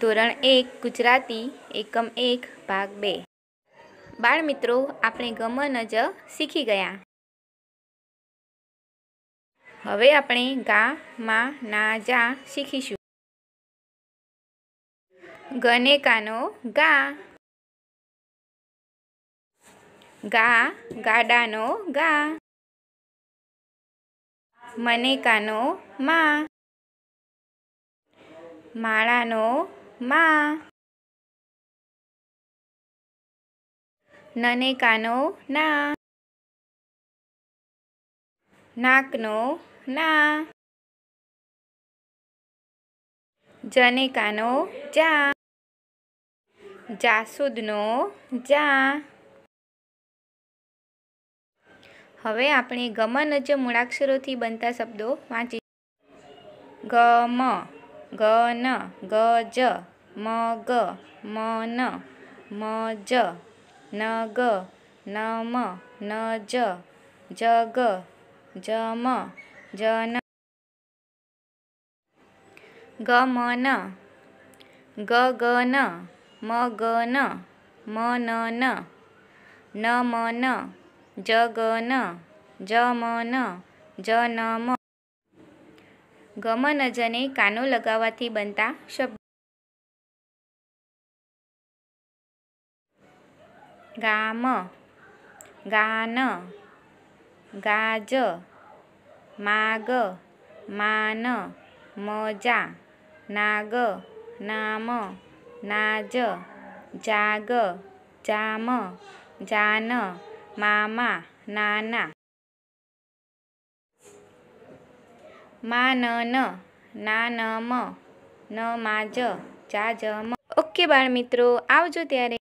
ધોરણ એક ગુજરાતી એકમ એક ભાગ બે બાળ મિત્રો આપણે ગમન જ શીખી ગયા હવે આપણે ગા માં ના જા શીખીશું ગને કાનો ગા ગા ગાડાનો ગા મને કાનો માં માળાનો માં નને કાનો ના નાકનો ના જને કાનો જા જાસૂદનો જા હવે આપણે ગમન જ મૂળાક્ષરોથી બનતા શબ્દો વાંચી ગમ ગન ગજ મગ મન મજ નગ નમ નજ જગ જમ જન ગમન ગગન મગન મનન નમન જગન જમન જનમ ગમનજને કાનો લગાવવાથી બનતા શબ્દ ગામ ગાન ગાજ માગ માન મજા નાગ નામ નાજ જાગ જામ જાન મામા નાના મા ન ન ના ન મ ન મા જ જા મ ઓકે બાળ મિત્રો આવજો ત્યારે